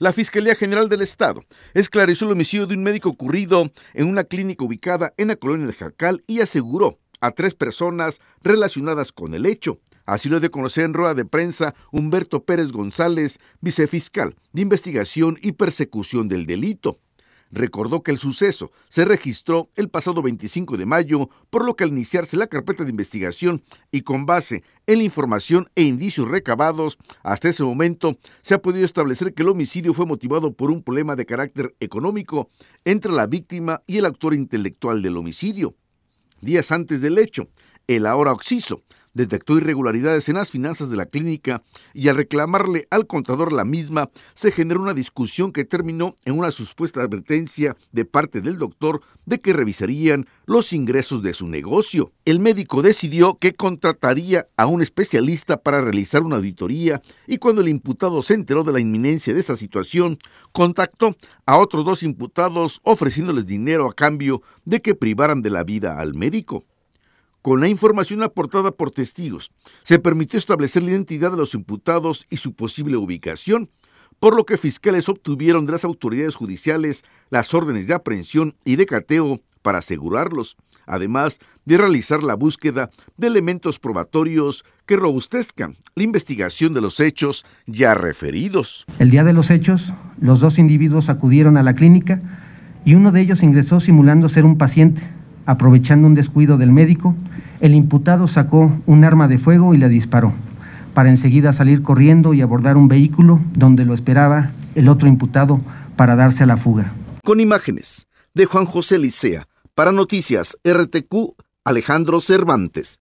La Fiscalía General del Estado esclareció el homicidio de un médico ocurrido en una clínica ubicada en la colonia del Jacal y aseguró a tres personas relacionadas con el hecho. Así lo de conocer en rueda de prensa Humberto Pérez González, vicefiscal de investigación y persecución del delito recordó que el suceso se registró el pasado 25 de mayo, por lo que al iniciarse la carpeta de investigación y con base en la información e indicios recabados, hasta ese momento se ha podido establecer que el homicidio fue motivado por un problema de carácter económico entre la víctima y el autor intelectual del homicidio. Días antes del hecho, el ahora Oxiso detectó irregularidades en las finanzas de la clínica y al reclamarle al contador la misma, se generó una discusión que terminó en una supuesta advertencia de parte del doctor de que revisarían los ingresos de su negocio. El médico decidió que contrataría a un especialista para realizar una auditoría y cuando el imputado se enteró de la inminencia de esta situación, contactó a otros dos imputados ofreciéndoles dinero a cambio de que privaran de la vida al médico con la información aportada por testigos. Se permitió establecer la identidad de los imputados y su posible ubicación, por lo que fiscales obtuvieron de las autoridades judiciales las órdenes de aprehensión y de cateo para asegurarlos, además de realizar la búsqueda de elementos probatorios que robustezcan la investigación de los hechos ya referidos. El día de los hechos, los dos individuos acudieron a la clínica y uno de ellos ingresó simulando ser un paciente Aprovechando un descuido del médico, el imputado sacó un arma de fuego y la disparó, para enseguida salir corriendo y abordar un vehículo donde lo esperaba el otro imputado para darse a la fuga. Con imágenes de Juan José Licea, para Noticias RTQ, Alejandro Cervantes.